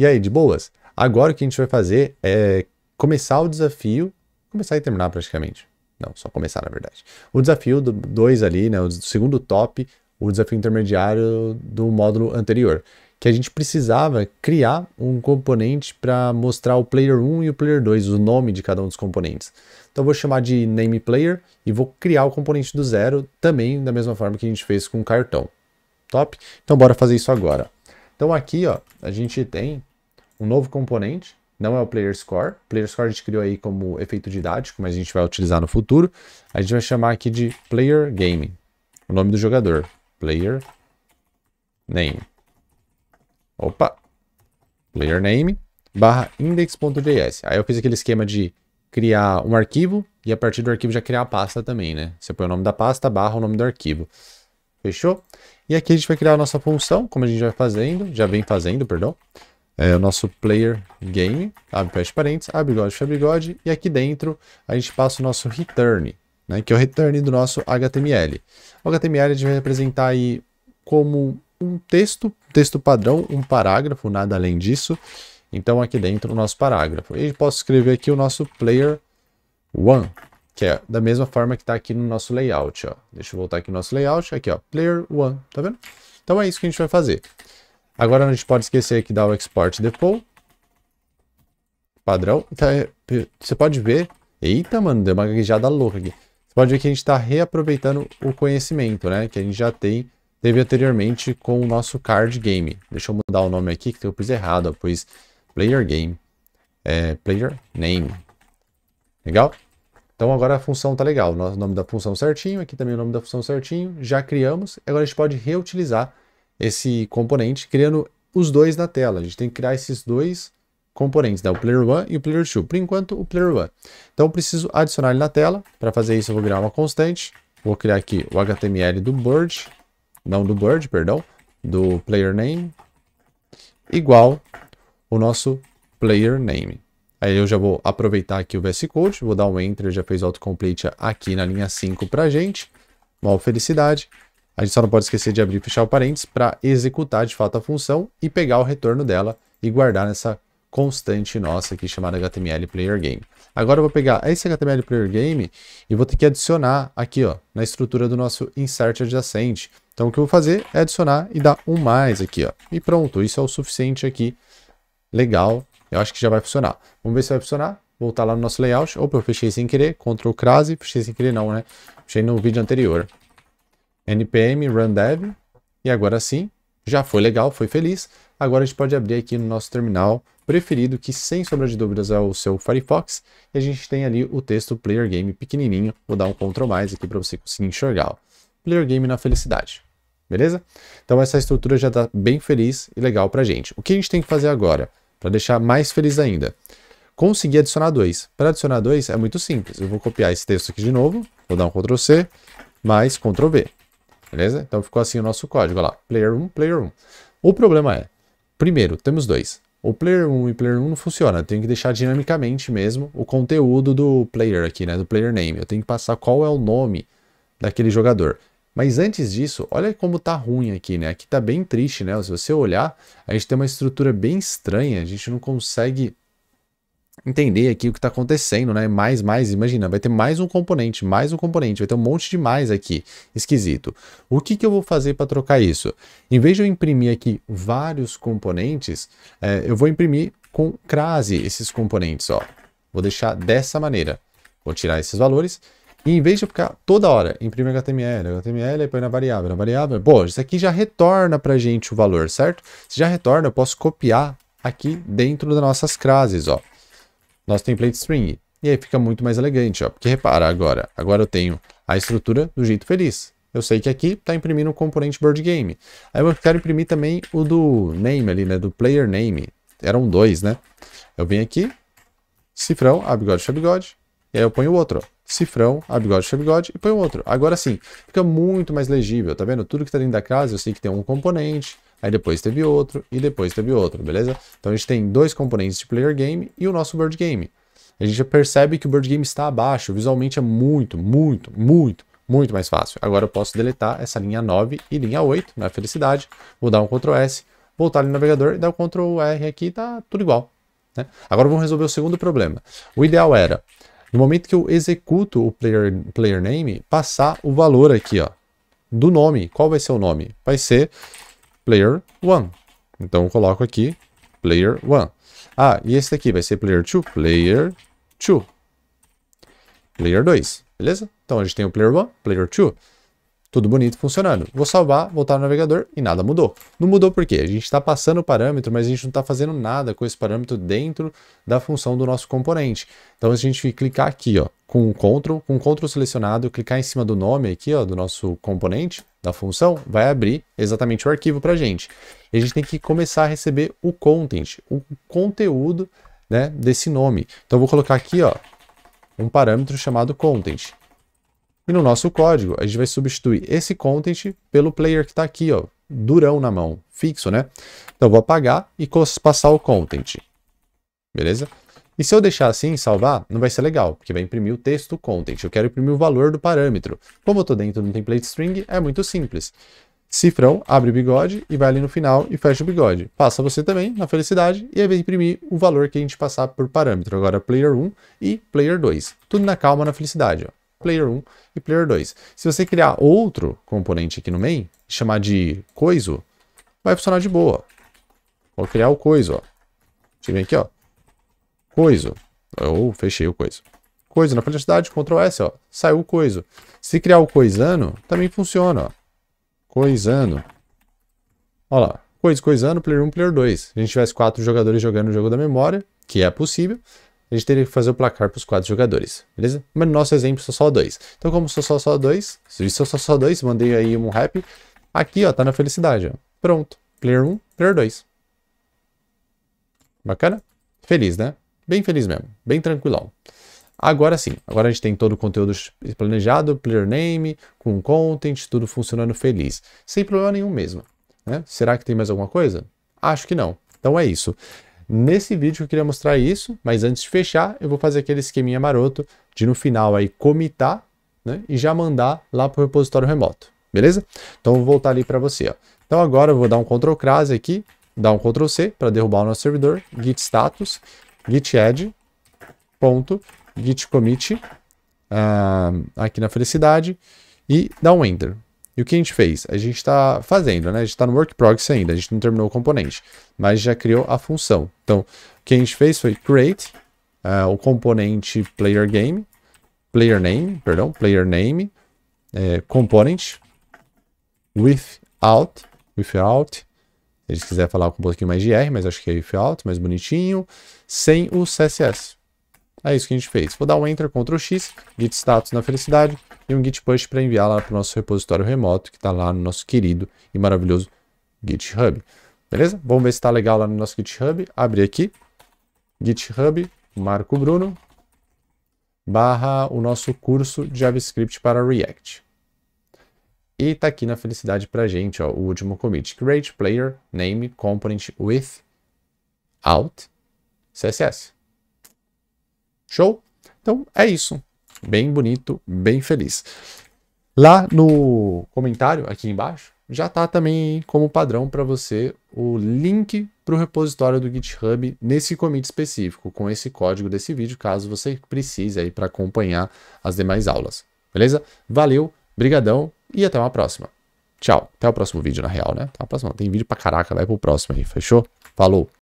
E aí, de boas? Agora o que a gente vai fazer é começar o desafio, começar e terminar praticamente. Não, só começar na verdade. O desafio do 2 ali, né, o segundo top, o desafio intermediário do módulo anterior, que a gente precisava criar um componente para mostrar o player 1 e o player 2, o nome de cada um dos componentes. Então eu vou chamar de name player e vou criar o componente do zero também da mesma forma que a gente fez com o cartão. Top? Então bora fazer isso agora. Então aqui, ó, a gente tem um novo componente, não é o player score. Player score a gente criou aí como efeito didático, mas a gente vai utilizar no futuro. A gente vai chamar aqui de player game, o nome do jogador, player name. Opa, player name barra index.js. Aí eu fiz aquele esquema de criar um arquivo e a partir do arquivo já criar a pasta também, né? Você põe o nome da pasta barra o nome do arquivo. Fechou? E aqui a gente vai criar a nossa função, como a gente vai fazendo, já vem fazendo, perdão é, o nosso player game, abre fecha parênteses, abre bigode, fecha bigode, e aqui dentro a gente passa o nosso return, né, que é o return do nosso HTML. O HTML a gente vai representar aí como um texto, texto padrão, um parágrafo, nada além disso. Então aqui dentro o nosso parágrafo. E posso escrever aqui o nosso player one, que é da mesma forma que está aqui no nosso layout. Ó. Deixa eu voltar aqui no nosso layout, aqui ó, player one, tá vendo? Então é isso que a gente vai fazer. Agora a gente pode esquecer que dá o export depot. Padrão. Tá, você pode ver... Eita, mano, deu uma gaguejada louca aqui. Você pode ver que a gente está reaproveitando o conhecimento, né? Que a gente já tem, teve anteriormente com o nosso card game. Deixa eu mudar o nome aqui, que eu pus errado. Eu pus player game. É, player name. Legal? Então agora a função tá legal. O nome da função certinho, aqui também o nome da função certinho. Já criamos. Agora a gente pode reutilizar esse componente, criando os dois na tela. A gente tem que criar esses dois componentes, né? o player 1 e o player 2. Por enquanto, o player 1. Então, eu preciso adicionar ele na tela. Para fazer isso, eu vou criar uma constante. Vou criar aqui o HTML do bird, não do bird, perdão, do player name, igual o nosso player name. Aí eu já vou aproveitar aqui o VS Code, vou dar um Enter, já fez autocomplete aqui na linha 5 para gente. mal felicidade. A gente só não pode esquecer de abrir e fechar o parênteses para executar de fato a função e pegar o retorno dela e guardar nessa constante nossa aqui chamada HTML Player Game. Agora eu vou pegar esse HTML Player Game e vou ter que adicionar aqui ó, na estrutura do nosso insert adjacente. Então o que eu vou fazer é adicionar e dar um mais aqui. ó. E pronto, isso é o suficiente aqui. Legal, eu acho que já vai funcionar. Vamos ver se vai funcionar. Voltar lá no nosso layout. Opa, eu fechei sem querer. Ctrl crase. Fechei sem querer não, né? Fechei no vídeo anterior npm run dev. E agora sim, já foi legal, foi feliz. Agora a gente pode abrir aqui no nosso terminal preferido, que sem sombra de dúvidas é o seu Firefox. E a gente tem ali o texto player game pequenininho. Vou dar um Ctrl mais aqui para você conseguir enxergar. Player game na felicidade. Beleza? Então essa estrutura já está bem feliz e legal para gente. O que a gente tem que fazer agora para deixar mais feliz ainda? Conseguir adicionar dois. Para adicionar dois é muito simples. Eu vou copiar esse texto aqui de novo. Vou dar um Ctrl C mais Ctrl V Beleza? Então ficou assim o nosso código, olha lá, player 1, player 1. O problema é, primeiro, temos dois. O player 1 e player 1 não funciona, eu tenho que deixar dinamicamente mesmo o conteúdo do player aqui, né, do player name. Eu tenho que passar qual é o nome daquele jogador. Mas antes disso, olha como tá ruim aqui, né? Aqui tá bem triste, né? Se você olhar, a gente tem uma estrutura bem estranha, a gente não consegue entender aqui o que está acontecendo, né? Mais, mais, imagina, vai ter mais um componente, mais um componente, vai ter um monte de mais aqui. Esquisito. O que, que eu vou fazer para trocar isso? Em vez de eu imprimir aqui vários componentes, é, eu vou imprimir com crase esses componentes, ó. Vou deixar dessa maneira. Vou tirar esses valores e em vez de ficar toda hora, imprime HTML, HTML, e põe na variável, na variável. Bom, isso aqui já retorna para gente o valor, certo? Se já retorna, eu posso copiar aqui dentro das nossas crases, ó nosso template string. E aí fica muito mais elegante, ó, porque repara agora, agora eu tenho a estrutura do jeito feliz. Eu sei que aqui está imprimindo um componente board game. Aí eu quero imprimir também o do name ali, né, do player name. Eram dois, né? Eu venho aqui, cifrão, abigode, abigode. e aí eu ponho o outro, Cifrão, abigode, abigode e ponho o outro. Agora sim, fica muito mais legível, tá vendo? Tudo que está dentro da casa, eu sei que tem um componente, aí depois teve outro, e depois teve outro, beleza? Então a gente tem dois componentes de player game e o nosso board game. A gente percebe que o board game está abaixo, visualmente é muito, muito, muito, muito mais fácil. Agora eu posso deletar essa linha 9 e linha 8, na felicidade, vou dar um Ctrl S, voltar ali no navegador e dar o um Ctrl R aqui, tá tudo igual. Né? Agora vamos resolver o segundo problema. O ideal era, no momento que eu executo o player, player name, passar o valor aqui, ó, do nome. Qual vai ser o nome? Vai ser player 1. Então eu coloco aqui player 1. Ah, e esse daqui vai ser player 2? Player 2. Player 2, beleza? Então a gente tem o player 1, player 2. Tudo bonito, funcionando. Vou salvar, voltar no navegador e nada mudou. Não mudou por quê? A gente está passando o parâmetro, mas a gente não está fazendo nada com esse parâmetro dentro da função do nosso componente. Então, se a gente clicar aqui, ó, com o Ctrl, com o Ctrl selecionado, clicar em cima do nome aqui, ó, do nosso componente, da função, vai abrir exatamente o arquivo para a gente. E a gente tem que começar a receber o content, o conteúdo né, desse nome. Então, eu vou colocar aqui, ó, um parâmetro chamado content. E no nosso código, a gente vai substituir esse content pelo player que está aqui, ó, durão na mão, fixo, né? Então eu vou apagar e passar o content. Beleza? E se eu deixar assim, salvar, não vai ser legal, porque vai imprimir o texto, do content. Eu quero imprimir o valor do parâmetro. Como eu estou dentro do template string, é muito simples. Cifrão, abre o bigode e vai ali no final e fecha o bigode. Passa você também, na felicidade, e aí vai imprimir o valor que a gente passar por parâmetro. Agora player 1 e player 2. Tudo na calma, na felicidade. Ó player 1 e player 2. Se você criar outro componente aqui no main, chamar de coiso, vai funcionar de boa. Vou criar o coiso, ó. Tirei aqui, ó. Coiso. Ou fechei o coiso. Coiso na felicidade, Ctrl S, ó. Saiu o coiso. Se criar o coisano, também funciona, ó. Coisano. Olha lá. Coisa, coisano, player 1, player 2. Se a gente tivesse quatro jogadores jogando o jogo da memória, que é possível, a gente teria que fazer o placar para os quatro jogadores, beleza? Mas no nosso exemplo são só dois. Então, como são só, só dois, se são só, só dois, mandei aí um rap. Aqui, ó, tá na felicidade, ó. Pronto. Player 1, player 2. Bacana? Feliz, né? Bem feliz mesmo. Bem tranquilão. Agora sim, agora a gente tem todo o conteúdo planejado, player name, com content, tudo funcionando feliz. Sem problema nenhum mesmo. Né? Será que tem mais alguma coisa? Acho que não. Então é isso. Nesse vídeo eu queria mostrar isso, mas antes de fechar, eu vou fazer aquele esqueminha maroto de no final aí comitar né, e já mandar lá para o repositório remoto, beleza? Então vou voltar ali para você. Ó. Então agora eu vou dar um Ctrl crase aqui, dar um Ctrl C para derrubar o nosso servidor, git status, git add, ponto, git commit, uh, aqui na felicidade, e dar um enter. E o que a gente fez? A gente está fazendo, né? A gente está no work progress ainda, a gente não terminou o componente, mas já criou a função. Então, o que a gente fez foi create uh, o componente player game, player name, perdão, player name, é, component without, without, se eles quiser falar com um pouquinho mais de R, mas acho que é without, mais bonitinho, sem o CSS. É isso que a gente fez. Vou dar um Enter, Ctrl X, git status na felicidade, e um git push para enviar lá para o nosso repositório remoto que está lá no nosso querido e maravilhoso GitHub. Beleza? Vamos ver se está legal lá no nosso GitHub. Abre aqui, GitHub, Marco Bruno, barra o nosso curso de JavaScript para React. E está aqui na felicidade para a gente, ó, o último commit. Create player name component with out CSS. Show? Então é isso bem bonito, bem feliz. Lá no comentário, aqui embaixo, já está também como padrão para você o link para o repositório do GitHub nesse commit específico, com esse código desse vídeo, caso você precise aí para acompanhar as demais aulas. Beleza? Valeu, brigadão e até uma próxima. Tchau. Até o próximo vídeo, na real, né? Até a próxima. Tem vídeo pra caraca, vai pro próximo aí, fechou? Falou!